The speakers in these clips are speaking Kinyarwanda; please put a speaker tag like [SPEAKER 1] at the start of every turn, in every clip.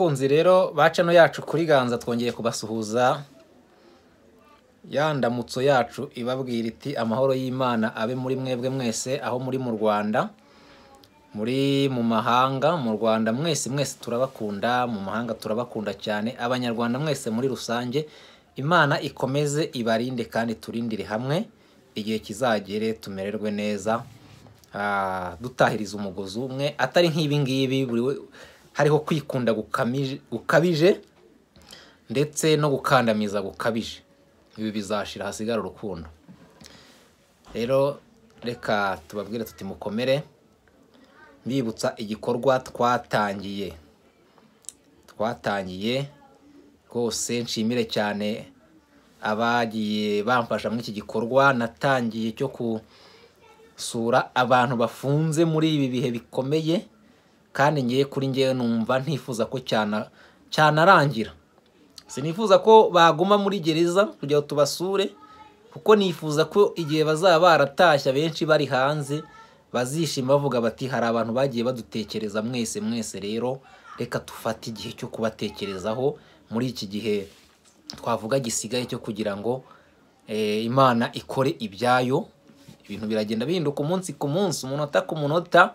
[SPEAKER 1] bakunzi rero bacano yacu kuri ganza twongeye kubasuhuza yandamutso yacu ibabwira iti amahoro y'imana abe muri mwebwe mwese aho muri mu rwanda muri mu mahanga mu rwanda mwese mwese turabakunda mu mahanga turabakunda cyane abanyarwanda mwese muri rusange imana ikomeze ibarinde kandi turindire hamwe igihe kizagere tumererwe neza ah, dutahiriza umugozi umwe atari nk'ibi ngibi buri hariho kwikunda gukabije ndetse no gukandamiza gukabije ibi bizashira hasigara urukundo rero reka tubabwire tuti mukomere mbibutsa igikorwa twatangiye twatangiye rwose nshimire cyane abagiye bamfasha muri iki gikorwa natangiye cyo gusura abantu bafunze muri ibi bihe bikomeye kandi ngiye kuri njye numva ntifuza ko cyanarangira sinifuza ko baguma muri gereza kugira ngo tubasure kuko nifuza ko igihe bazaba baratashye abenshi bari hanze bazishima bavuga bati hari abantu bagiye badutekereza mwese mwese rero reka dufate igihe cyo kubatekerezaho muri iki gihe twavuga gisigaye cyo kugira ngo eh, imana ikore ibyayo ibintu biragenda bihinduka umunsi ku munsi umunota ku munota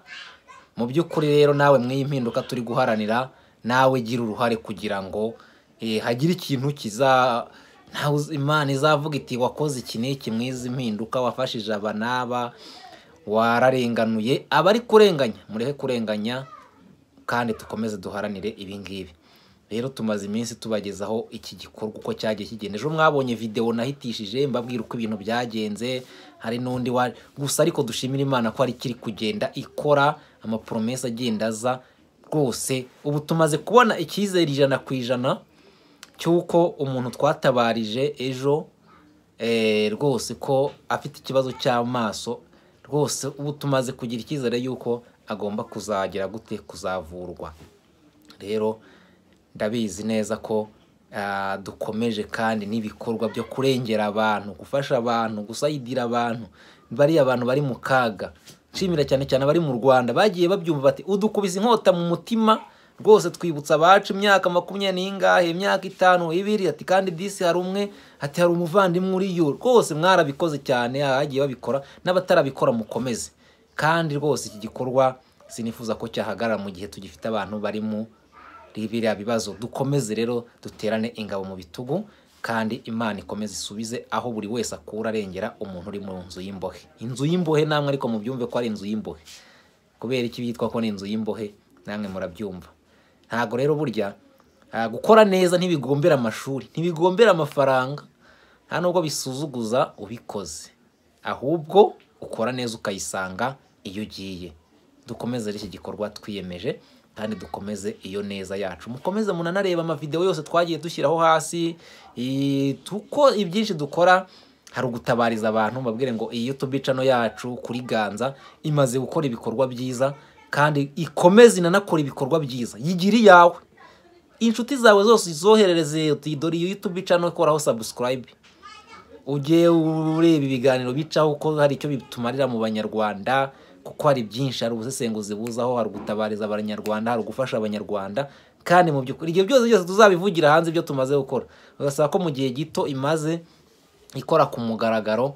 [SPEAKER 1] mu by'ukuri rero nawe mw'iyi mpinduka turi guharanira nawe gira uruhare kugira ngo eh, hagire ikintu kiza imana izavuga iti wakoze iki n'iki mwiza impinduka wafashije aba n'aba wararenganuye abari kurenganya mureke kurenganya kandi dukomeze duharanire ibi ngibi rero tumaze iminsi tubagezaho iki gikorwa uko cyagiye kigenda ejo mwabonye videwo nahitishije mbabwira uko ibintu byagenze hari n'undi wari gusa ariko dushimira imana ko ari kiri kugenda ikora amaporomesi agenda aza rwose ubu tumaze kubona icyizere ijana ku ijana cy'uko umuntu twatabarije ejo eh, rwose ko afite ikibazo cy'amaso rwose ubu tumaze kugira icyizere y'uko agomba kuzagira gute kuzavurwa rero ndabizi neza ko ah, dukomeje kandi n'ibikorwa byo kurengera abantu gufasha abantu gusayidira abantu bariya abantu bari mu kaga nshimira cyane cyane abari mu rwanda bagiye babyumva bati udukubise inkota mu mutima rwose twibutsa abacu imyaka makumyabiri n'ingahe imyaka itanu ibiri ati kandi disi hari umwe ati hari umuvandimwe uriyo rwose mwarabikoze cyane abagiye babikora n'abatarabikora mukomeze kandi rwose iki gikorwa sinifuza ko cyahagarara mu gihe tugifite abantu bari mu biriya bibazo dukomeze rero duterane ingabo mu bitugu kandi imana ikomeze isubize aho buri wese akura arengera umuntu uri mu nzu y'imbohe inzu y'imbohe namwe ariko mubyumve ko ari inzu y'imbohe kubera iki bitwa ko ni inzu y'imbohe namwe murabyumva ntabwo rero burya ah, gukora neza ntibigombera amashuri ntibigombera amafaranga nta nubwo bisuzuguza ubikoze ahubwo ukora neza ukayisanga iyo ugiye dukomeze iki gikorwa twiyemeje kandi dukomeze iyo neza yacu mukomeze munanareba amavidewo yose twagiye dushyiraho hasi kuko ibyinshi dukora hari ugutabariza abantu babwire ngo iyi yutube yacu kuri ganza imaze gukora ibikorwa byiza kandi ikomeze inanakora ibikorwa byiza yigira iyawe inshuti zawe zose zoherereze dore iyi yutube cano sabusikarayibe ujye ureba ibiganiro bicaho ko hari icyo bitumarira mu banyarwanda kuko hari byinshi hari ubusesenguzi buzaho hari ugutabariza abanyarwanda hari ugufasha abanyarwanda kandi mu by'ukuri ibyo byose byose tuzabivugira hanze ibyo tumaze gukora bigasaba ko mu gihe gito imaze ikora ku mugaragaro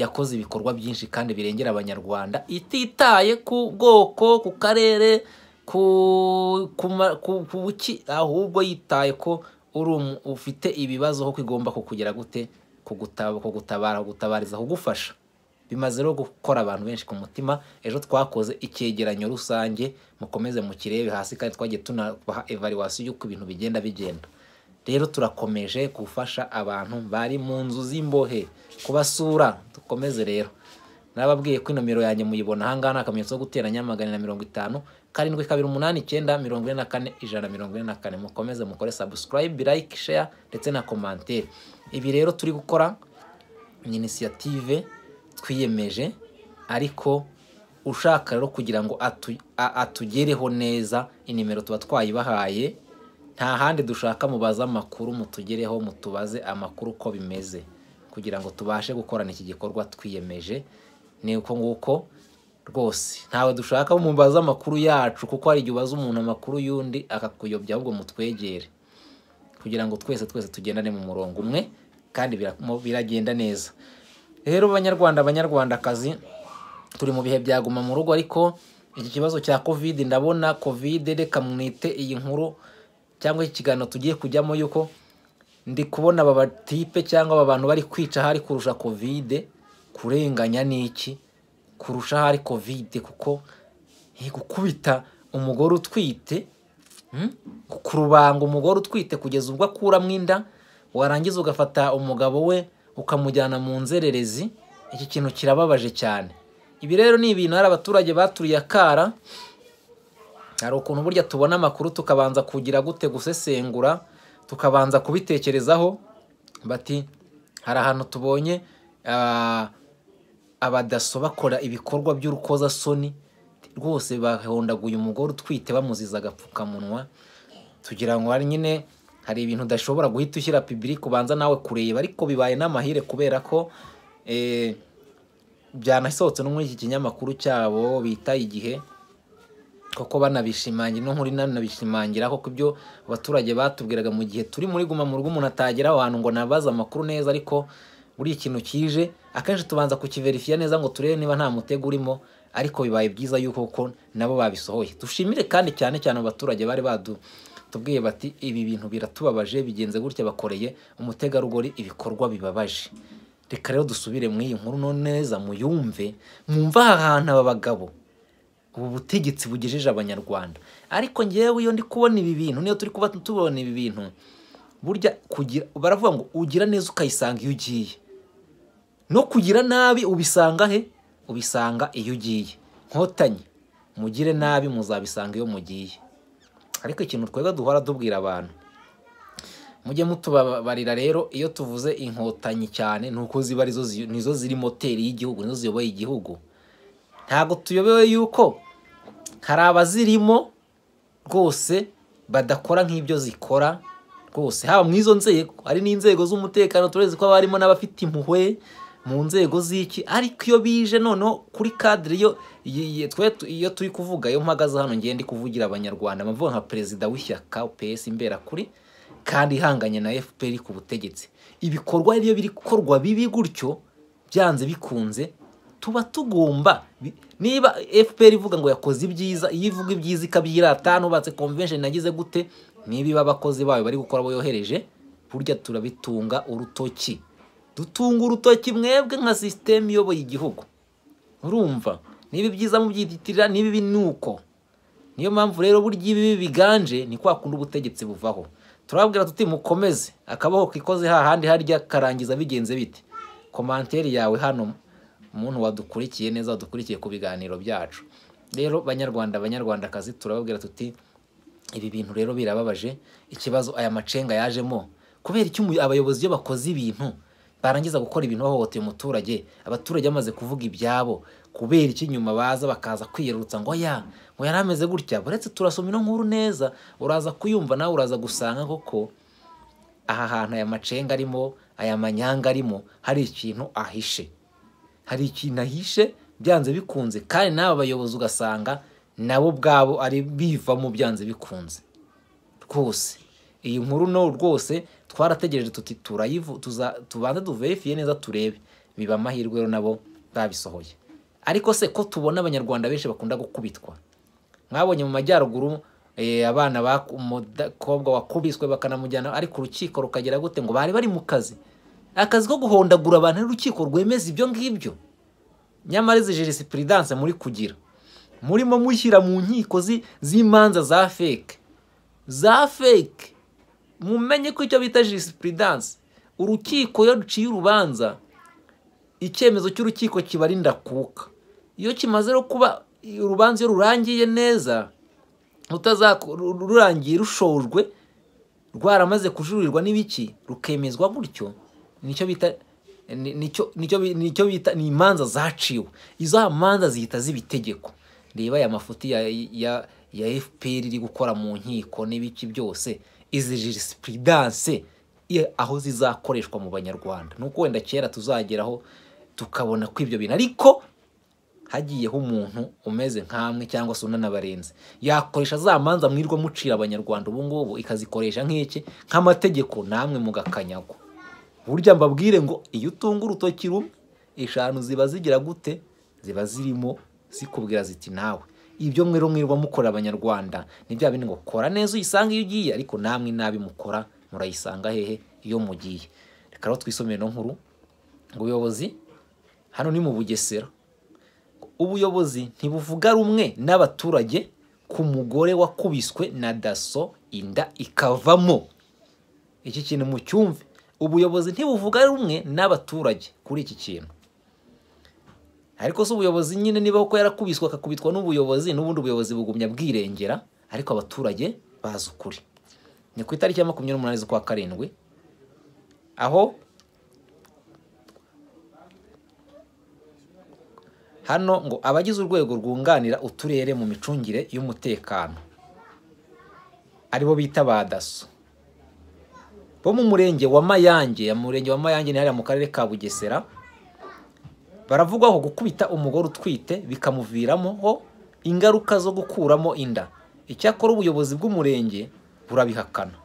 [SPEAKER 1] yakoze ibikorwa byinshi kandi birengera abanyarwanda ititaye ku bwoko ku karere ku ku buki ahubwo yitaye ko uri ufite ibibazo kuko igomba kukugera gute kugutabara kugutabariza kugufasha bimaze no gukora abantu benshi ku mutima ejo twakoze icyegeranyo rusange mukomeze mukirebe hasi kandi twagiye tunabaha evaluwasi y'uko ibintu bigenda bigenda rero turakomeje gufasha abantu bari mu nzu z'imbohe kubasura dukomeze rero nababwiye ko nomero yanjye muyibona ahangaha ni akamenyetso ko gutera nyamagana na mirongo itanu karindwi kabiri umunani icyenda mirongo ine na kane ijana mirongo ine na kane mukomeze mukore sabusikarayibe like share ndetse na komantere ibi rero turi gukora ni inisiyative twiyemeje ariko ushaka rero kugira ngo atugereho neza inimero tuba twayibahaye nta handi dushaka mubaze amakuru mutugereho mutubaze amakuru uko bimeze kugira ngo tubashe gukorana iki gikorwa twiyemeje ni uko nguko rwose ntawe dushaka mubaze amakuru yacu kuko hari igihe ubaza umuntu amakuru y'undi akakuyobya ahubwo mutwegere kugira ngo twese twese tugendane mu murongo umwe kandi biragenda neza rero banyarwanda banyarwandakazi turi mu bihe byaguma mu rugo ariko iki kibazo cya covid ndabona kovide reka mwite iyi nkuru cyangwa iki tugiye kujyamo yuko ndi kubona aba batipe cyangwa aba bantu bari kwica hari kurusha kovide kurenganya n'iki kurusha ahari kovide kuko gukubita umugore utwite hmm? kurubanga umugore utwite kugeza ubwo akuramo inda warangiza ugafata umugabo we ukamujyana mu nzererezi iki kintu kirababaje cyane ibi rero ni ibintu hari abaturage baturiye akara hari ukuntu burya tubona amakuru tukabanza kugira gute gusesengura tukabanza kubitekerezaho bati hari ahantu tubonye ah, abadaso bakora ibikorwa by’urukoza by'urukozasoni rwose bahondaguye umugore utwite bamuziza agapfukamunwa tugira ngo nyine hari ibintu udashobora guhita ushyira pibiri kubanza nawe kureba ariko bibaye n'amahire kubera ko eh, byanasohotse no muri iki kinyamakuru cyabo bita igihe kuko banabishimangira no nkuri nanabishimangira kuko ibyo abaturage batubwiraga mu gihe turi muri guma mu rugo umuntu atagera aho ngo nabaze amakuru neza ariko buri ikintu kije akenshi tubanza kukiverifiya neza ngo turebe niba nta mutego urimo ariko bibaye byiza yuko nabo babisohoye dushimire kandi cyane cyane abaturage bari badu batubwiye bati ibi bintu biratubabaje bigenze gutya bakoreye umutegarugori ibikorwa bibabaje reka rero dusubire muri iyi nkuru none neza muyumve mwumve aha hantu aba bagabo ubu butegetsi bugejeje abanyarwanda ariko ngewe iyo ndi kubona ibi bintu niyo turi kuba tubona ibi bintu burya kugira baravuga ngo ugira neza ukayisanga iyo ugiye no kugira nabi ubisanga he ubisanga iyo ugiye nkotanyi mugire nabi muzabisanga iyo mugiye ariko ikintu tweza duhora tubwira abantu mujye mutubabarira rero iyo tuvuze inkotanyi cyane ni uko ziba nizo ziri moteri y'igihugu nizo ziyoboye igihugu ntabwo tuyobewe yuko hari abazirimo rwose badakora nk'ibyo zikora rwose haba mu izo nzego hari n'inzego z'umutekano turazi ko haba harimo n'abafite impuhwe mu nzego z'iki ariko iyo bije noneho kuri kadire iyo turi kuvuga iyo mpagaze hano ngende kuvugira abanyarwanda mpavuga nka perezida w'ishyaka PS imbera kuri kandi ihanganye na fpr ku butegetsi ibikorwa iyo biri gukorwa bibi gutyo byanze bikunze tuba tugomba niba fpr ivuga ngo yakoze ibyiza iyo ivuga ibyiza ikabyirata nubatse convention nagize gute niba abakozi bayo bari gukora boyohereje burya turabitunga urutoki dutunga urutoki mwebwe nka sisiteme iyoboye igihugu urumva niba ibyiza mubyitirira n'ibibi ni uko niyo mpamvu rero burya ibibi biganje ni kwa kundi ubutegetsi buvaho turabwira tuti mukomeze akaboko kikoze hahandi harya karangiza bigenze bite komanteri yawe hano umuntu wadukurikiye neza wadukurikiye ku biganiro byacu rero banyarwanda banyarwandakazi turababwira tuti ibi bintu rero birababaje ikibazo aya macenga yajemo kubera icyo abayobozi iyo bakoze ibintu barangiza gukora ibintu bahohoteye umuturage abaturage bamaze kuvuga ibyabo kubera iki nyuma baza bakaza kwiyerurutsa ngo ya ngo yari ameze gutya uretse turasoma ino nkuru neza uraza kuyumva nawe uraza gusanga koko aha hantu aya macenga arimo aya manyanga arimo hari ikintu ahishe hari ikintu ahishe byanze bikunze kandi n'aba bayobozi ugasanga nabo ubwabo ari biva mu byanze bikunze rwose iyi nkuru no rwose twarategereje tuti turayivu tubanza tuverifiye neza turebe biba amahirwe rero nabo babisohoye ariko se ko tubona abanyarwanda benshi bakunda gukubitwa mwabonye mu majyaruguru eh, abana bakobwa wakubiswe bakanamujyana ariko urukiko rukagera gute ngo bari bari mu kazi akazi ko guhondagura abantu n'urukiko rwemeza ibyo ngibyo nyamara izi jerisipuridanse muri kugira murimo mushyira mu nkiko z'imanza za feke za feke mumenye ko icyo bita jisipurudanse urukiko iyo ruciye urubanza icyemezo cy'urukiko ari kuka iyo kimaze no kuba urubanza iyo rurangiye neza rurangiye rushojwe rwaramaze kujurirwa n'ibiki rukemezwa gutyo nicyo bita nicyo bita ni imanza zaciwe izo manza zihita z'ibitegeko reba aya mafuti ya fpr iri gukora mu nkiko n'ibiki byose izi jisipulidanse aho zizakoreshwa mu banyarwanda ni uko wenda kera tuzageraho tukabona ko ibyo bintu ariko hagiyeho umuntu umeze nk'amwe cyangwa se unanabarenze yakoresha za manza mwirwa mucira abanyarwanda ubungubu ngubu ikazikoresha nk'iki nk'amategeko namwe mugakanyago burya mbabwire ngo iyo utunga urutoki rumwe eshanu ziba zigira gute ziba zirimo zikubwira ziti nawe ibyo mwero mwirirwa mukora abanyarwanda ni bya bindi ngo kora neza uyisanga iyo ugiye ariko namwe nabi mukora murayisanga hehe iyo mugiye reka rero twisomere no nkuru ngo ubuyobozi hano ni mu bugesera ubuyobozi ntibuvuga rumwe n'abaturage ku mugore wakubiswe na daso inda ikavamo iki kintu mu cyumve ubuyobozi ntibuvuga rumwe n'abaturage kuri iki kintu ariko si ubuyobozi nyine niba koko yarakubiswe akakubitwa n'ubuyobozi n'ubundi buyobozi bugumya bwirengera ariko abaturage bazi ukuri ni ku itariki ya makumyabiri n'umunani z'ukwa karindwi aho hano ngo abagize urwego rwunganira uturere mu micungire y'umutekano aribo bita ba daso bo mu murenge wa mayange ya murenge wa mayange ni hariya mu karere ka bugesera baravuga ko gukubita umugore utwite bikamuviramo ingaruka zo gukuramo inda icyakora ubuyobozi bw'umurenge burabihakana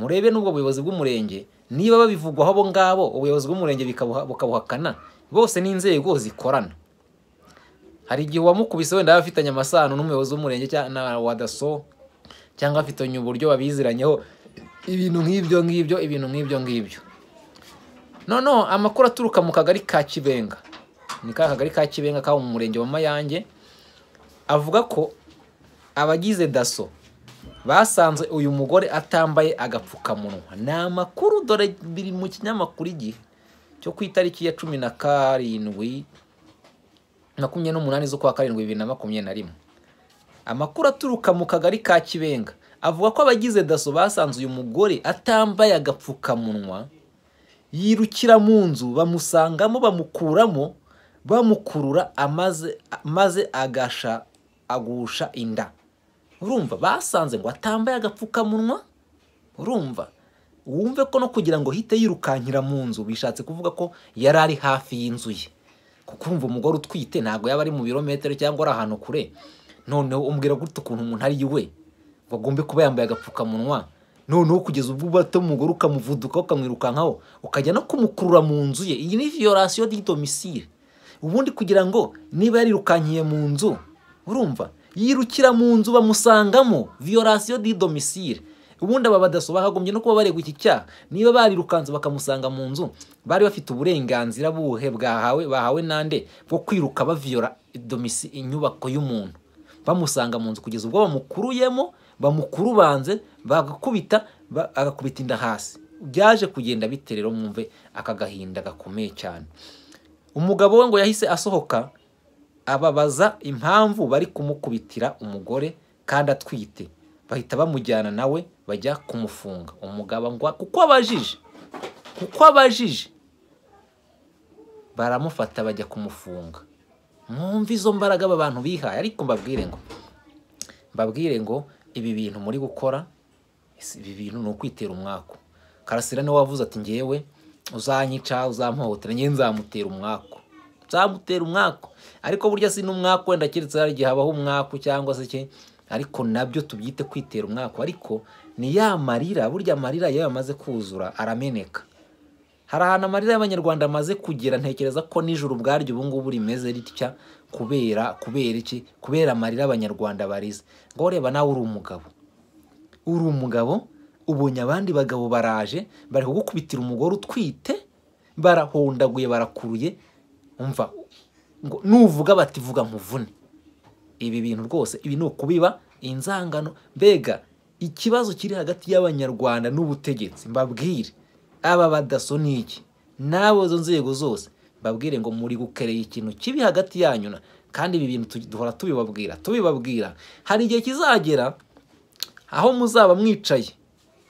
[SPEAKER 1] murebe n'ubwo buyobozi bw'umurenge niba babivugwaho abo ngabo ubuyobozi bw'umurenge bukabuhakana bose n'inzego zikorana hari igihe uwamukubise wenda aba afitanye amasano n'umuyobozi w'umurenge cyangwa wa daso cyangwa afitanye uburyo babiziranyeho ibintu nk'ibyo ngibyo ibintu nk'ibyo ngibyo none amakuru aturuka mu kagari ka kibenga ni ka kagari ka kibenga kaba mu murenge wa mayange avuga ko abagize daso basanze uyu mugore atambaye agapfukamunwa ni amakuru dore biri mu kinyamakuru igihe cyo ku itariki ya cumi na karindwi makumyabiri n'umunani z'ukwa karindwi bibiri na makumyabiri na rimwe amakuru aturuka mu kagari ka kibenga avuga ko abagize daso basanze uyu mugore atambaye agapfukamunwa yirukira mu nzu bamusangamo bamukuramo bamukurura amaze maze agasha agusha inda urumva basanze ngo atambaye agapfukamunwa urumva wumve ko no kugira ngo hite yirukankira mu nzu bishatse kuvuga ko yari ari hafi y'inzu ye kuko urumva umugore utwite ntabwo yaba ari mu birometero cyangwa ari ahantu kure noneho umbwira gutya ukuntu umuntu ari we bagombe kuba yambaye agapfukamunwa noneho kugeza ubwo ubata umugore ukamuvudukaho ukamwirukankaho ukajya no kumukurura mu nzu ye iyi ni viyorasiyo domisire ubundi kugira ngo niba yarirukankiye mu nzu urumva yirukira mu nzu bamusangamo viyorasiyo domisire ubundi aba badaso bakagombye no kuba baregwa iki cyaha niba barirukanze bakamusanga mu nzu bari bafite uburenganzira buhe bwahawe bahawe nande bwo kwiruka baviyora inyubako y'umuntu bamusanga mu nzu kugeza ubwo bamukuruyemo bamukurubanze bagakubita agakubita inda hasi byaje kugenda bite rero mwumve aka gahinda gakomeye cyane umugabo we ngo yahise asohoka ababaza impamvu bari kumukubitira umugore kandi atwite bahita bamujyana nawe bajya kumufunga umugabo ngo kuko abajije kuko abajije baramufata bajya kumufunga mwumve izo mbaraga aba bantu bihaye ariko mbabwire ngo mbabwire ngo ibi bintu muri gukora ibi bintu ni ukwitera umwaku karasira niwe wavuze ati ngewe uzanyica uzamuhohotera ngewe nzamutera umwaku nzamutera umwaku ariko burya si n'umwaku wenda keretse hari igihe habaho umwaku cyangwa se cye ariko nabyo tubyite kwitera umwaku ariko ni ya marira burya amarira iyo yamaze kuzura arameneka hari ahantu amarira y'abanyarwanda amaze kugera ntekereza ko nijoro ubwaryo ubu ngubu rimeze ritya kubera kubera iki kubera amarira abanyarwanda barize ngo reba nawe uri umugabo uri umugabo ubonye abandi bagabo baraje bari kugukubitira umugore utwite barahondaguye barakuruye umva ngo nuvuga bativuga nkuvune ibi bintu rwose ibi ni ukubiba inzangano mbega ikibazo kiri hagati y'abanyarwanda n'ubutegetsi mbabwire aba badaso ni iki n'abo izo nzego zose babwire ngo muri gukereye ikintu kibi hagati yanyu kandi ibi bintu duhora tubibabwira tubibabwira hari igihe kizagera aho muzaba mwicaye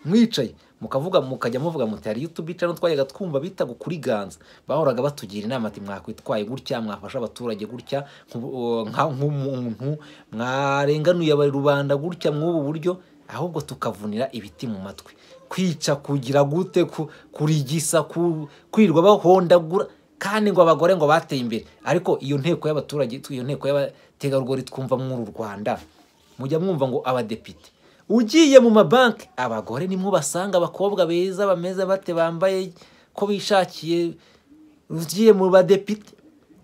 [SPEAKER 1] mwicaye mukavuga mukajya muvuga muti hari yutubi cano twajyaga twumva kuri Ganza bahoraga batugira inama ati mwakwitwaye gutya mwafasha abaturage gutya nk'umuntu mwarenganuye rubanda gutya mw'ubu buryo ahubwo tukavunira ibiti mu matwi kwica kugira gute kurigisa kwirwa bahondagura kandi ngo abagore ngo bateye imbere ariko iyo nteko y'abaturage iyo nteko y'abategarugori twumva muri u rwanda mujya mwumva ngo abadepite ugiye mu mabanki abagore nimwo basanga abakobwa beza bameze bate bambaye ko bishakiye ugiye mu badepite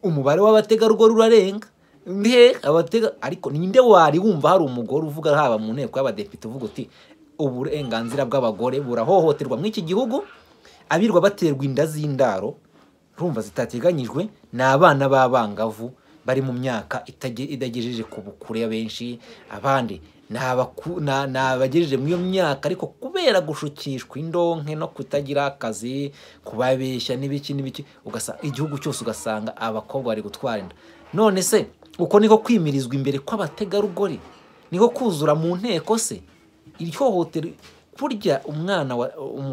[SPEAKER 1] umubare w'abategarugori urarenga ariko ninde wari wumva hari umugore uvuga haba mu nteko y'abadepite uvuga uti uburenganzira bw'abagore burahohoterwa muri iki gihugu abirwa baterwa inda z'indaro urumva zitateganyijwe ni abana b'abangavu bari mu myaka idagejeje ku bukure benshi abandi ni abagejeje muri iyo myaka ariko kubera gushukishwa indonke no kutagira akazi kubabeshya n'ibiki n'ibiki igihugu cyose ugasanga abakobwa bari gutwara inda none se uko niko kwimirizwa imbere kw'abategarugori niko kuzura mu nteko se ihohotera burya um,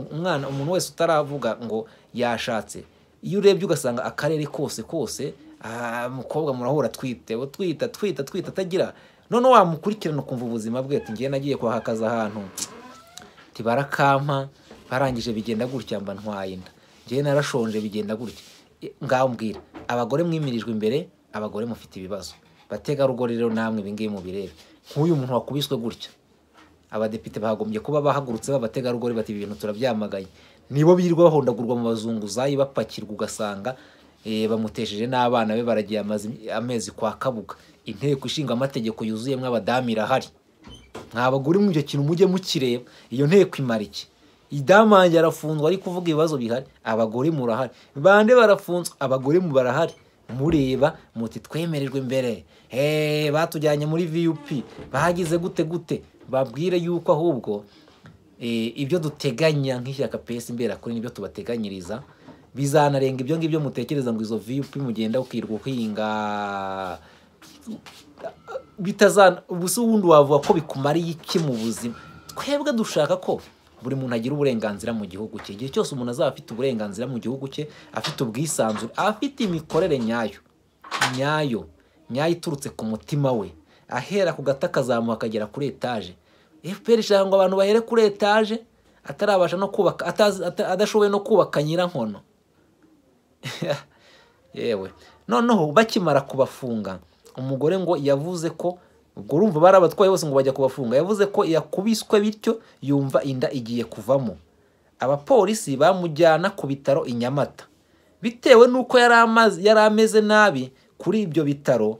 [SPEAKER 1] umwana umuntu wese utaravuga ngo yashatse iyo urebye ugasanga akarere kose kose ah, mukobwa murahura twite twita twita twita atagira noneho wamukurikirana ukumva ubuzima bwe ngewe nagiye kuhakaza ahantu barakampa barangije bigenda gutya mba ntwaye inda ngewe narashonje bigenda gutya e, ngambwira abagore mwimirijwe imbere abagore mufite ibibazo bategarugori rero namwe ibingibi mubirebe nk'uyu muntu wakubiswe gutya abadepite bagombye kuba bahagurutse b'abategarugori bati ibi bintu turabyamaganye nibo birirwa bahondagurwa mu bazunguzayi bapakirwa ugasanga eh, bamutesheje n'abana be baragiye amezi kwa kabuga inteko ishinga amategeko yuzuyemo abadamu irahari ntabagore muri icyo kintu mujye mukireba iyo nteko imara iki idamu arafunzwe ari kuvuga ibibazo bihari abagore murahari bande barafunzwe abagore mu barahari mureba muti twemererwe mbere eh, batujyanye muri viyupi bagize gute gute babwire yuko ahubwo Eh, ibyo duteganya nk'ishyaka pesi mbera kuri nibyo tubateganyiriza bizanarenga ibyo ngibyo mutekereza ngo izo viyupi mugenda ukirirwa uhinga bitazana ubusa ubundi wavuga ko bikumariye iki mu buzima twebwe dushaka ko buri muntu agira uburenganzira mu gihugu cye igihe cyose umuntu azaba afite uburenganzira mu gihugu cye afite ubwisanzure afite imikorere nyayo nyayo nyayo iturutse ku mutima we ahera ku gata akazamuka akagera kuri etaje fpr ishaka ngo abantu bahere kuri etaje atarabasha no kubaka adashoboye no kubaka nyirankono yewe noneho bakimara kubafunga umugore ngo yavuze ko ubwo urumva bari abatwaye bose ngo bajya kubafunga yavuze ko yakubiswe bityo yumva inda igiye kuvamo abapolisi bamujyana ku bitaro i nyamata bitewe n'uko yari ameze nabi kuri ibyo bitaro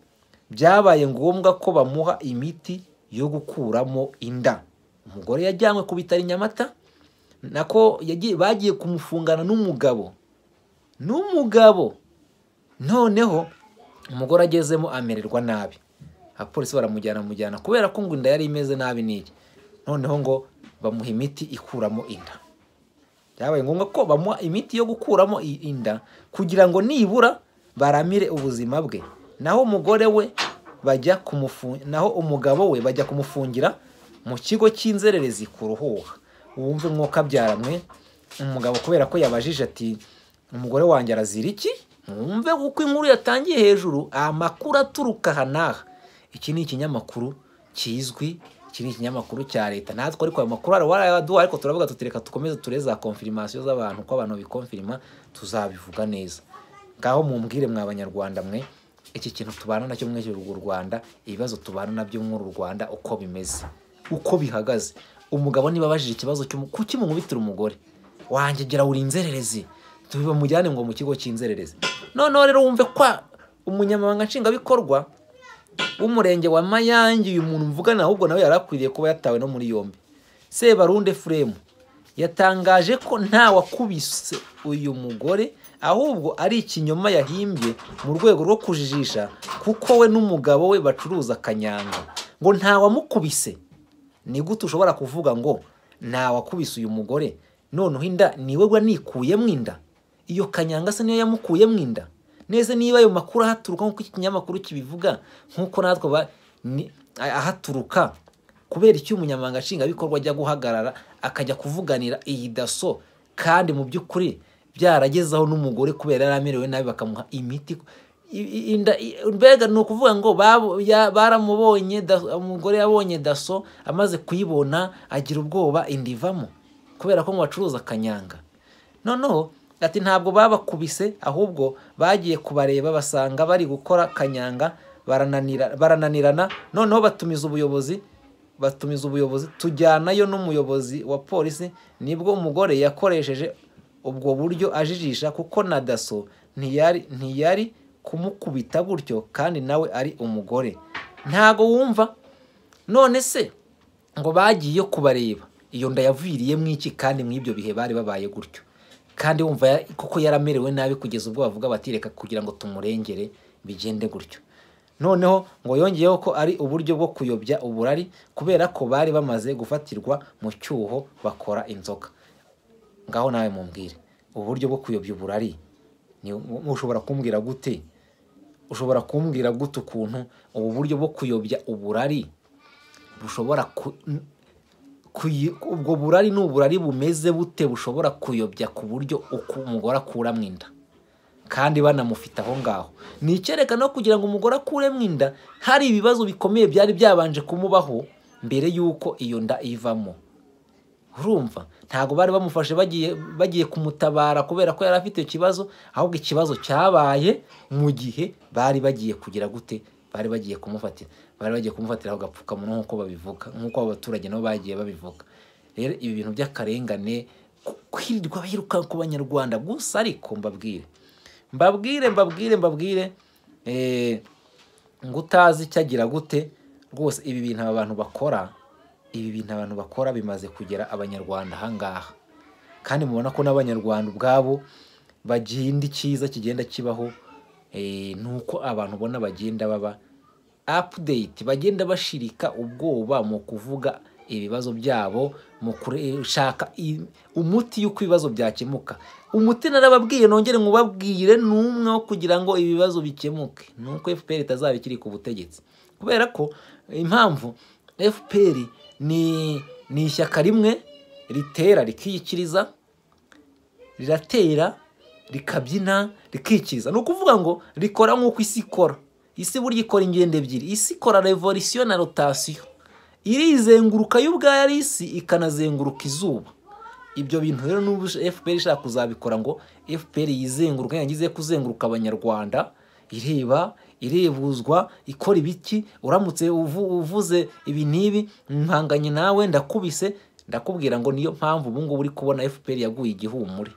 [SPEAKER 1] byabaye ngombwa ko bamuha imiti yo gukuramo inda umugore yajyanywe ku bitaro i nyamata nako bagiye kumufungana n'umugabo n'umugabo noneho umugore agezemo amererwa nabi abapolisi baramujyana mujyana kubera ko ngo inda yari imeze nabi n'iyi noneho ngo bamuha imiti ikuramo inda byabaye ngombwa ko bamuha imiti yo gukuramo inda kugira ngo nibura baramire ubuzima bwe naho umugore we bajya kumufungira naho umugabo we bajya kumufungira mu kigo cy'inzererezi ku ruhuha wumve umwuka abyaramwe umugabo kubera ko yabajije ati umugore wanjye arazira iki mwumve uko inkuru yatangiye hejuru amakuru aturuka aha n'aha iki ni ikinyamakuru kizwi iki ni ikinyamakuru cya leta natwe ariko ayo makuru warayaduha ariko turavuga tutereka dukomeze ture za konfirimasiyo z'abantu ko abantu bikonfirima tuzabivuga neza ngaho mumbwire mwa banyarwanda mwe iki kintu tubana nacyo muri urwo rwanda ibibazo tubana nabyo muri uru rwanda uko bimeze uko bihagaze umugabo niba abajije ikibazo kuki mumubitira umugore wanjye gira uri inzererezi tubimujyane ngo mu kigo cy'inzererezi noneho rero wumve kwa umunyamabanga Nshingabikorwa w'umurenge wa mayange uyu muntu mvugana ahubwo nawe yari akwiriye kuba yatawe no muri yombi sebarunde furemu yatangaje ko nta wakubise uyu mugore ahubwo ari ikinyoma yahimbye mu rwego rwo kujijisha kuko we n'umugabo we bacuruza akanyanga ngo nta wamukubise ni gute ushobora kuvuga ngo nta wakubise uyu mugore noneho inda niwe wanikuyemo inda iyo kanyanga se niyo yamukuyemo inda neza niba ayo makuru ahaturuka nk'uko iki kinyamakuru kibivuga nk'uko natwe ahaturuka kubera icyo umunyamabanga nshingwabikorwa ajya guhagarara akajya kuvuganira iyi daso kandi mu by'ukuri byaragezaho n'umugore kubera yari amerewe nabi bakamuha imiti mbega ni ukuvuga ngo baramubonye umugore yabonye daso amaze kuyibona agira ubwoba indivamo kubera ko bacuruza akanyanga noneho ati ntabwo babakubise ahubwo bagiye kubareba basanga bari gukora kanyanga barananirana noneho batumiza ubuyobozi batumiza ubuyobozi tujyanayo n'umuyobozi wa polisi nibwo umugore yakoresheje ubwo buryo ajijisha kuko na daso ntiyari ntiyari kumukubita gutyo kandi nawe ari umugore ntago wumva none se ngo bagiye kubareba iyo nda yaviriye iki kandi mu bihe bari babaye gutyo kandi wumva kuko yaramerewe nabi kugeza ubwo bavuga bati reka kugira ngo tumurengere bigende gutyo noneho ngo yongeyeho ko ari uburyo bwo kuyobya uburari kubera ko bari bamaze gufatirwa mu cyuho bakora inzoga ngaho nawe mumbwire uburyo bwo kuyobya uburari ushobora kumbwira gute ushobora kumbwira gute ukuntu ubu buryo bwo kuyobya uburari bushobora ubwo burari ni uburari bumeze bute bushobora kuyobya ku buryo umugore akuramo inda kandi banamufite aho ngaho ni icyerekana kugira ngo umugore akure inda hari ibibazo bikomeye byari byabanje kumubaho mbere y'uko iyo nda ivamo urumva ntabwo bari bamufashe bagiye kumutabara kubera ko yari afite ikibazo ahubwo ikibazo cyabaye mu gihe bari bagiye kugira gute bari bagiye kumufatira bari bagiye kumufatiraho agapfukamunwa nk'uko babivuga nk'uko abaturage nabo bagiye babivuga rero ibi bintu by'akarengane kwirirwa biruka ku banyarwanda gusa ariko mbabwire mbabwire mbabwire mbabwire eh, ngo utazi icyo agira gute rwose ibi bintu aba bantu bakora ibi bintu abantu bakora bimaze kugera abanyarwanda ahangaha kandi mubona ko n'abanyarwanda ubwabo bagenda icyiza kigenda kibaho eh, nuko abantu ubona bagenda baba apudeyiti bagenda bashirika ubwoba mu kuvuga ibibazo byabo mu gushaka umuti y'uko ibibazo byakemuka umuti narababwiye nongere mubabwire n'umwe wo kugira ngo ibibazo bikemuke ni uko fpr itazaba ikiri ku butegetsi kubera ko impamvu fpr ni ishyaka rimwe ritera rikiyikiriza riratera rikabyina rikikiriza ni ukuvuga ngo rikora nk'uko isi ikora isi burya ikora ingendo ebyiri isi ikora revolisiyo na rotasiyo irizenguruka yo ubwayo ari isi ikanazenguruka izuba ibyo bintu rero n'ubu fpr ishaka kuzabikora ngo fpr yizenguruka yangize kuzenguruka abanyarwanda ireba irebuzwa ikora ibiki uramutse uvuze ibi n'ibi mpanganye nawe ndakubise ndakubwira ngo niyo mpamvu ubu ngubu uri kubona fpr yaguye igihumure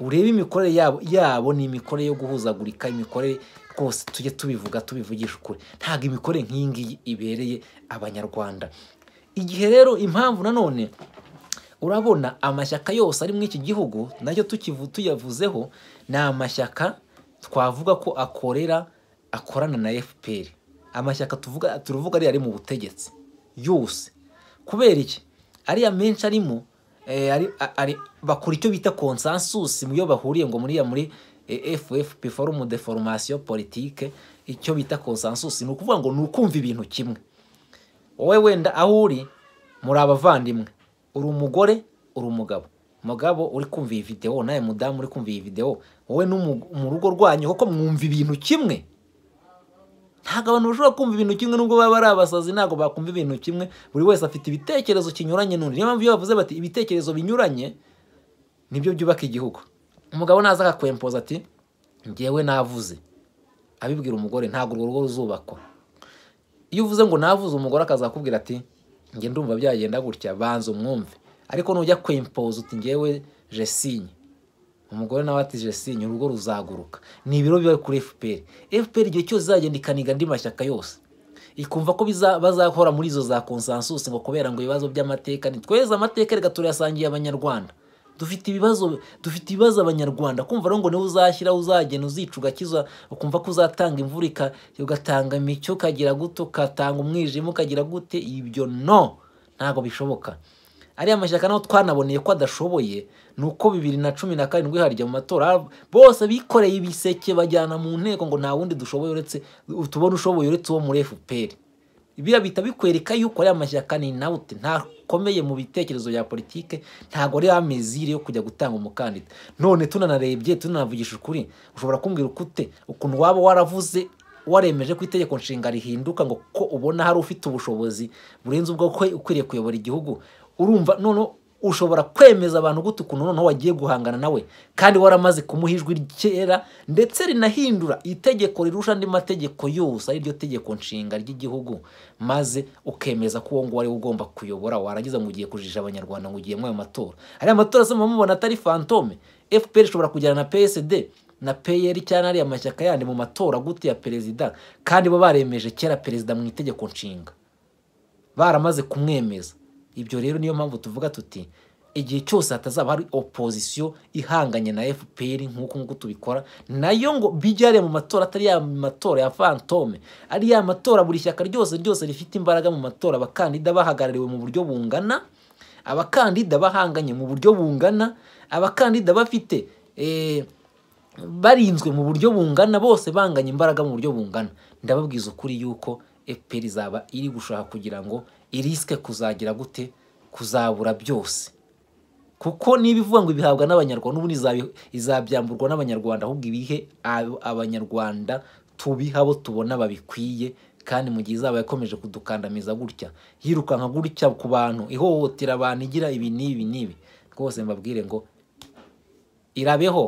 [SPEAKER 1] urebe imikorere yabo yabo ni imikorere yo guhuzagurika imikorere rwose tujye tubivuga tubivugisha ukuri ntabwo imikorere nk'iyi ibereye abanyarwanda igihe rero impamvu nanone urabona amashyaka yose ari muri iki gihugu nacyo tuyavuzeho ni amashyaka twavuga ko akorera akorana na fpr amashyaka tuvuga ari ari mu butegetsi yose kubera iki ariya menshi arimo Eh, bakora icyo bita konsansusi mu yo bahuriye ngo muriya muri eh, FFP forumu de foromasiyo politike icyo bita konsansusi ni ukuvuga ngo ni ukumva ibintu kimwe wowe wenda aho uri muri abavandimwe uri umugore uri umugabo umugabo uri kumva iyi videwo nawe mudamu uri kumva iyi videwo wowe no mu rugo rwanyu kuko mwumva ibintu kimwe ntabwo abantu bashobora kumva ibintu kimwe nubwo baba ari abasazi ntabwo bakumva ibintu kimwe buri wese afite ibitekerezo kinyuranye n'undi niyo mpamvu iyo bavuze bati ibitekerezo binyuranye nibyo byubaka igihugu umugabo naza akakwempoza ati ngewe navuze abibwira umugore ntabwo urwo rugo ruzubakwa iyo uvuze ngo navuze umugore akazakubwira ati nge ndumva byagenda gutya banza umwumve ariko nujya kwempoza uti ngewe jesinye umugore nawe ati jesinya urugo ruzaguruka ni ibiro biba kuri fpr fpr igihe cyose izagenda ikaniga andi mashyaka yose ikumva ko bazakora muri izo za konsansusi ngo kubera ngo ibibazo by'amateka tweza amateka reka turayasangiye abanyarwanda dufite ibibazo dufite ibibazo abanyarwanda kumva rero ngo niwe uzashyira uzagenda uzica ugakiza ukumva ko uzatanga imvura ugatanga imico ukagira gute ugatanga umwijima ukagira gute ibyo no ntabwo bishoboka ariya mashyaka naho twanaboneye ko adashoboye ni uko bibiri na cumi na karindwi harya mu matora bose bikoreye ibiseke bajyana mu nteko ngo nta wundi dushoboye uretse tubone ushoboye uretse uwo muri fpr biriya bihita bikwereka yuko ariya mashyaka ni nawe uti ntakomeye mu bitekerezo bya politiki ntabwo ari amezire yo kujya gutanga umukandida none tunanarebye tunanavugisha ukuri ushobora kumbwira ukute ute ukuntu waba waravuze waremeje ko itegeko nshinga rihinduka ngo ko ubona hari ufite ubushobozi burenze ubwo ukwiriye kuyobora igihugu urumva noneho ushobora kwemeza abantu gute ukuntu noneho wagiye guhangana nawe kandi waramaze kumuha ijwi ryera ndetse rinahindura itegeko rirusha andi mategeko yose ari tegeko nshinga ry'igihugu maze ukemeza ko uwo nguwo ari ugomba kuyobora warangiza ngo ugiye kujijisha abanyarwanda ngo ugiye muri ayo matora ariya matora asoma mubona atari fantome fpr ishobora kujyana na psd na peyeri cyangwa ariya mashyaka yandi mu matora gute ya perezida kandi bo baremeje kera perezida mu itegeko nshinga baramaze kumwemeza ibyo rero niyo mpamvu tuvuga tuti igihe cyose hatazaba hari opozisiyo ihanganye na fpr nk'uko nguko tubikora nayo ngo bijyare mu matora atari ya matora ya fantome ari ya matora buri shyaka ryose ryose rifite imbaraga mu matora abakandida bahagarariwe mu buryo bungana abakandida bahanganye mu buryo bungana abakandida bafite eh, barinzwe mu buryo bungana bose banganye imbaraga mu buryo bungana ndababwiza ukuri yuko fpr izaba iri gushaka kugira ngo irisike kuzagira gute kuzabura byose kuko niba ivuga ngo ibihabwa n'abanyarwanda ubundi izabyamburwa n'abanyarwanda ahubwo ibihe abanyarwanda tubiha abo tubona babikwiye kandi mu gihe izaba yakomeje kudukandamiza gutya yirukanka gutya ku bantu ihohotera abantu igira ibi n'ibi n'ibi rwose mbabwire ngo irabeho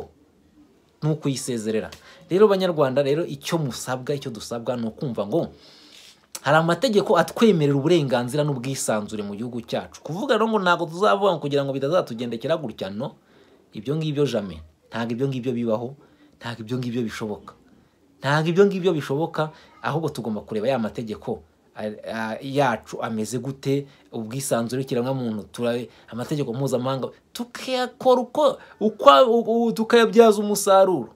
[SPEAKER 1] ntukuyisezerera rero banyarwanda rero icyo musabwa icyo dusabwa ni ukumva ngo hari amategeko atwemerera uburenganzira n'ubwisanzure mu gihugu cyacu kuvuga rero ngo ntabwo tuzavuga kugira ngo bitazatugendekera gutya no ibyo ngibyo jame ntabwo ibyo ngibyo bibaho ntabwo ibyo ngibyo bishoboka ntabwo ibyo ngibyo bishoboka ahubwo tugomba kureba ya mategeko yacu ameze gute ubwisanzure turabe amategeko mpuzamahanga tukayakora uko tukayabyaza umusaruro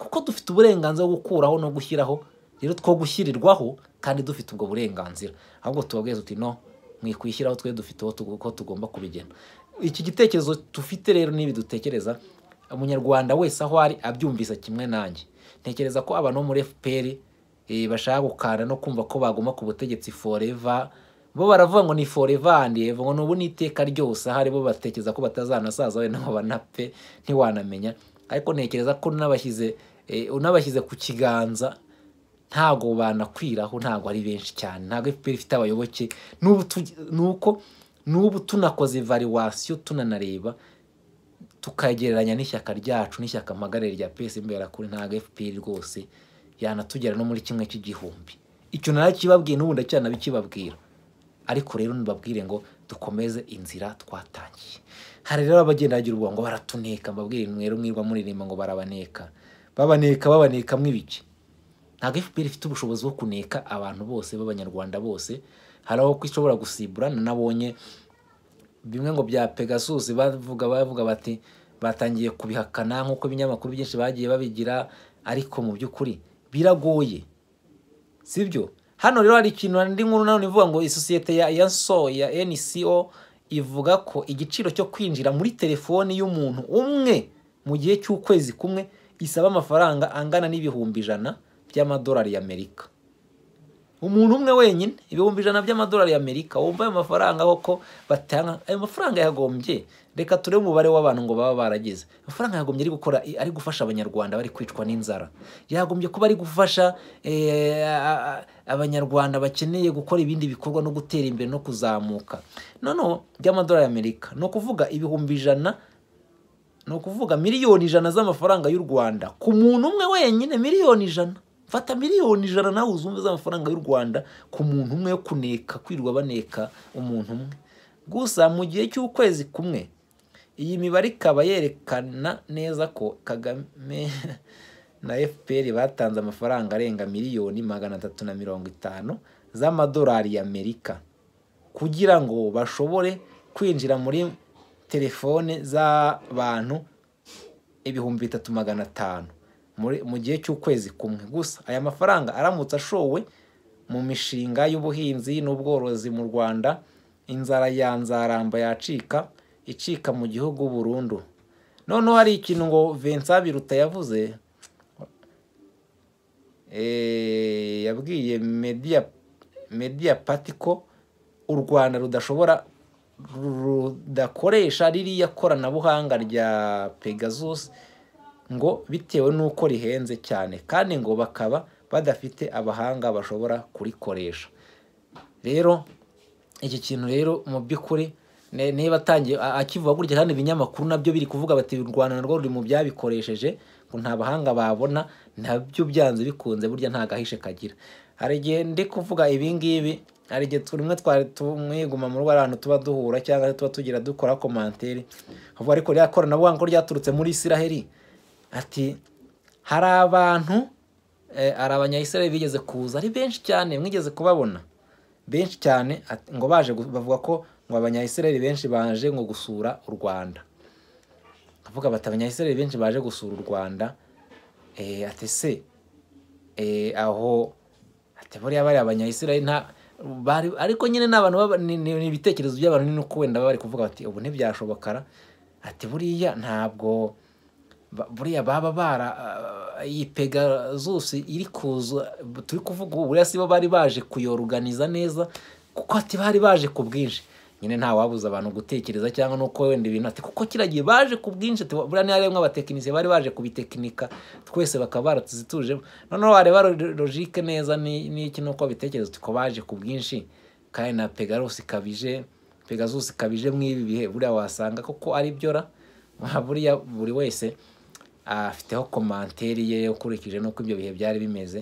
[SPEAKER 1] kuko dufite uburenganzira bwo gukuraho no gushyiraho rero two gushyirirwaho kandi dufite ubwo burenganzira ahubwo tubabwiriza uti no mwikwishyiraho twe dufite uko tugomba kubigena iki gitekerezo dufite rero n'ibi dutekereza umunyarwanda wese aho ari abyumvise kimwe nanjye ntekereza ko abantu bo muri fpr eh, bashaka gukanda no kumva ko bagomba ku butegetsi foreva bo baravuga ngo ni foreva andi ngo nubu ubu ni iteka ryose ahari bo batekereza ko batazanasaza we nabo banape ntiwanamenya ariko ntekereza ko unabashyize eh, ku kiganza ntabwo banakwiraho ntabwo ari benshi cyane ntabwo efuperi ifite abayoboke nuko n'ubu tunakoze valuwasiyo tunanareba tukagereranya n'ishyaka ryacu n'ishyaka mpagarare rya pese Mbera yarakure ntabwo fpr rwose yanatugera no muri kimwe cy'igihumbi icyo narakibabwiye n'ubu ndacyanabikibabwira ariko rero ntibabwire ngo dukomeze inzira twatangiye hari rero abagenda bagira ubwo ngo baratuneka mbabwire mwero mwirwa muririmba ngo barabaneka babaneka babanekamo ibiki ntabwo fpr ifite ubushobozi bwo kuneka abantu bose b'abanyarwanda bose hari aho ishobora gusibura nanabonye bimwe ngo bya pegasus bavuga bavuga bati batangiye kubihakana nk'uko ibinyamakuru byinshi bagiye babigira ariko mu by'ukuri biragoye si sibyo hano rero hari ikintu indi nkuru nanone ivuga ngo isosiyete ya yanso ya nco ivuga ko igiciro cyo kwinjira muri telefoni y'umuntu umwe mu gihe cy'ukwezi kumwe isaba amafaranga angana n'ibihumbi ijana by'amadolari y'amerika umuntu umwe wenyine ibihumbi ijana by'amadolari y'amerika wumva ayo mafaranga koko batanga ayo mafaranga yagombye reka turebe umubare w'abantu ngo baba baragize amafaranga yagombye ari gukora ari gufasha abanyarwanda bari kwicwa n'inzara yagombye kuba ari gufasha eh, abanyarwanda bakeneye gukora ibindi bikorwa no gutera imbere no kuzamuka noneho by'amadolari y'amerika ni ukuvuga ibihumbi ijana ni ukuvuga miliyoni ijana z'amafaranga y'u rwanda ku muntu umwe wenyine miliyoni ijana fata miliyoni ijana nawe uzumve z'amafaranga y'u rwanda ku muntu umwe yo kuneka kwirirwa baneka umuntu umwe gusa mu gihe cy'ukwezi kumwe iyi mibare ikaba yerekana neza ko kagame na fpr batanze amafaranga arenga miliyoni magana atatu na mirongo itanu z'amadolari y'amerika kugira ngo bashobore kwinjira muri telefone z'abantu ibihumbi bitatu magana atanu mu gihe cy'ukwezi kumwe gusa aya mafaranga aramutse ashowe mu mishinga y'ubuhinzi n'ubworozi mu rwanda inzara ya nzaramba yacika icika mu gihugu burundu noneho hari ikintu ngo vincent biruta yavuze eh, yabwiye mediya pati ko u rwanda rudashobora rudakoresha ririya koranabuhanga rya pegasus ngo bitewe n'uko rihenze cyane kandi ngo bakaba badafite abahanga bashobora kurikoresha rero iki kintu rero mu by'ukuri niba atangiye akivuga gutya kandi ibinyamakuru nabyo biri kuvuga bati u rwanda narwo ruri mu byabikoresheje ngo nta bahanga babona nabyo byanze bikunze burya nta gahishe kagira hari igihe ndi kuvuga ibi ngibi hari igihe rimwe twari tumwiguma muri bari ahantu tuba duhura cyangwa tuba tugira dukora komantere uvuga ariko ririya koranabuhanga ko ryaturutse muri israheli ati hari abantu eh, hari abanyayisirayeli bigeze kuza ari benshi cyane mwigeze kubabona benshi cyane ngo baje bavuga ko ngo abanyayisirayeli benshi baje ngo gusura u rwanda avuga bati abanyayisirayeli benshi baje gusura u rwanda eh, ati se eh, aho ati buriya bariya abanyayisirayeli nta bari ariko nyine ni abantu ni ibitekerezo by'abantu ni uko wenda bari kuvuga bati ubu ntibyashobokara ati buriya ntabwo buriya baba bara iyi ah, ah, pegazusi iri kuza turi kuvuga ubu buriya si bari baje kuyoruganiza neza kuko ati bari baje ku bwinshi nyine nta wabuza abantu gutekereza cyangwa nuko wenda ibintu ati kuko kiragiye baje ku bwinshi buriya niba ari abatekinisiye bari baje kubitekinika twese bakaba baratuzitujemo noneho wareba logike neza n'iki nuko bitekereza ko baje ku bwinshi kandi na pegarusi ikabije pegazusi ikabije mw'ibi bihe buriya wasanga kuko ari byora buriya buri wese afiteho komanteri ye ukurikije n'uko ibyo bihe byari bimeze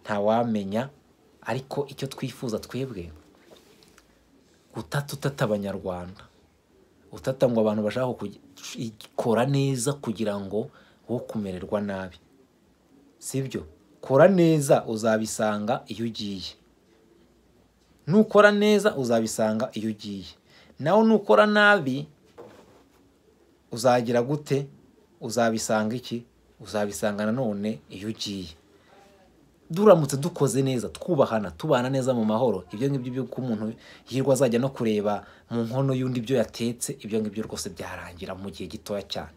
[SPEAKER 1] ntawamenya ariko icyo twifuza twebwe utata utata abanyarwanda utata ngo abantu bashaka kugikora neza kugira ngo wo kumererwa nabi si sibyo kora neza uzabisanga iyo ugiye nukora neza uzabisanga iyo ugiye nawe nukora nabi uzagira gute uzabisanga iki uzabisanga nanone iyo ugiye duramutse dukoze neza twubahana tubana neza mu mahoro ibyo ngibyo by'uko umuntu yirwa azajya no kureba mu nkono y'undi ibyo yatetse ibyo ngibyo rwose byarangira mu gihe gitoya cyane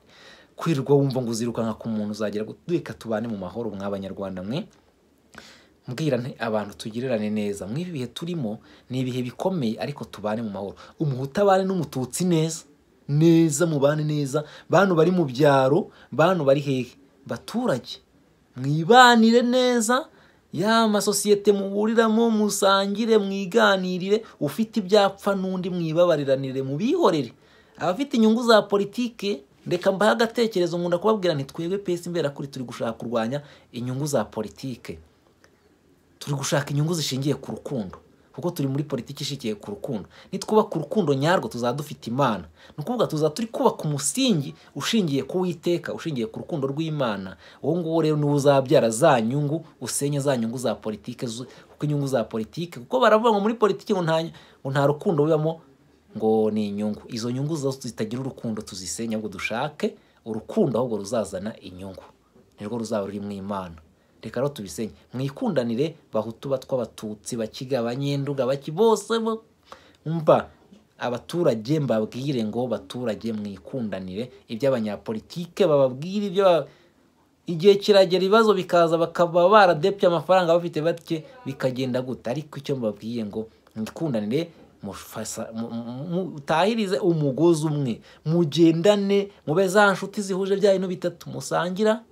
[SPEAKER 1] kwirirwa wumva ngo uzirukanka ku muntu uzagera reka tubane mu mahoro mw'abanyarwanda mwe mbwira abantu tugererane neza mw'ibi bihe turimo ni ibihe bikomeye ariko tubane mu mahoro umuhutu abane n'umututsi neza neza mubane neza bantu bari mu byaro bantu bari hehe baturage mwibanire neza ya masosiyete muhuriramo musangire mwiganirire ufite ibyapfa n'undi mwibabariranire mubihorere abafite inyungu za politike reka mbahe agatekerezo nkunda kubabwira ntitwebwe pesi mbera kuri turi gushaka kurwanya inyungu za politike turi gushaka inyungu zishingiye ku rukundo kuko turi muri politiki ishikiye ku rukundo nitwubaka urukundo nyarwo tuzadufite imana ni ukuvuga tuza turi kubaka umusingi ushingiye ku witeka ushingiye ku rukundo rw'imana uwo nguwo rero niwo uzabyara za nyungu usenye za nyungu za politiki kuko inyungu za politiki kuko baravuga ngo muri politiki ngo nta rukundo bibamo ngo ni inyungu izo nyungu zose zitagira urukundo tuzisenye ngo dushake urukundo ahubwo ruzazana inyungu nirwo ruzaba mu imana reka rero tubisenye mwikundanire bahutu batwa bakiga abanyenduga baki bose mba abaturage mbabwire ngo baturage mwikundanire iby'abanyapolitike bababwire ibyo igihe kiragera ibibazo bikaza bakaba baradepye amafaranga bafite bake bikagenda guta ariko icyo mbabwiye ngo mwikundanire mutahirize umugozi umwe mugendane mube za nshuti zihuje bya bintu bitatu musangira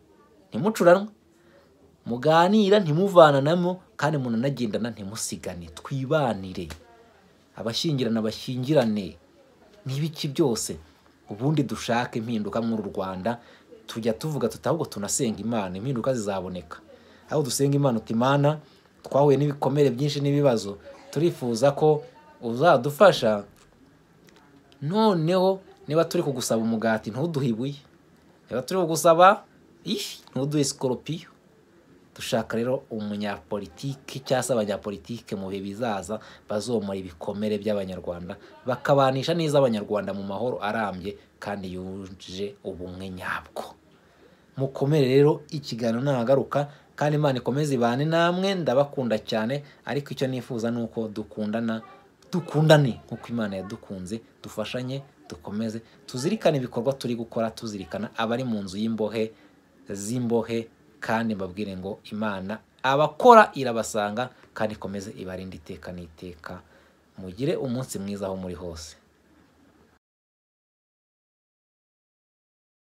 [SPEAKER 1] ntimucuranwe muganira ntimuvananamo kandi munanagendana ntimusigane twibanire abashyingirana bashyingirane n'ibiki byose ubundi dushake impinduka muri uru rwanda tujya tuvuga ahubwo tunasenga imana impinduka zizaboneka aho dusenga imana imana twahuye n'ibikomere byinshi n'ibibazo turifuza ko uzadufasha noneho niba turi kugusaba umugati ntuduhe ibuye niba turi kugusaba ntuduhe sikoropiyo dushaka rero umunyapolitiki cyangwa se abanyapolitike mu bihe bizaza bazomora ibikomere by'abanyarwanda bakabanisha neza abanyarwanda mu mahoro arambye kandi yuje ubumwe nyabwo mukomere rero ikiganiro ntagaruka kandi imana ikomeze ibane namwe ndabakunda cyane ariko icyo nifuza ni uko dukundana dukundane nk'uko imana yadukunze dufashanye dukomeze tuzirikane ibikorwa turi gukora tuzirikana abari mu nzu y'imbohe z'imbohe kandi mbabwire ngo imana abakora irabasanga kandi ikomeze ibarinde iteka n'iteka mugire umunsi mwiza aho muri hose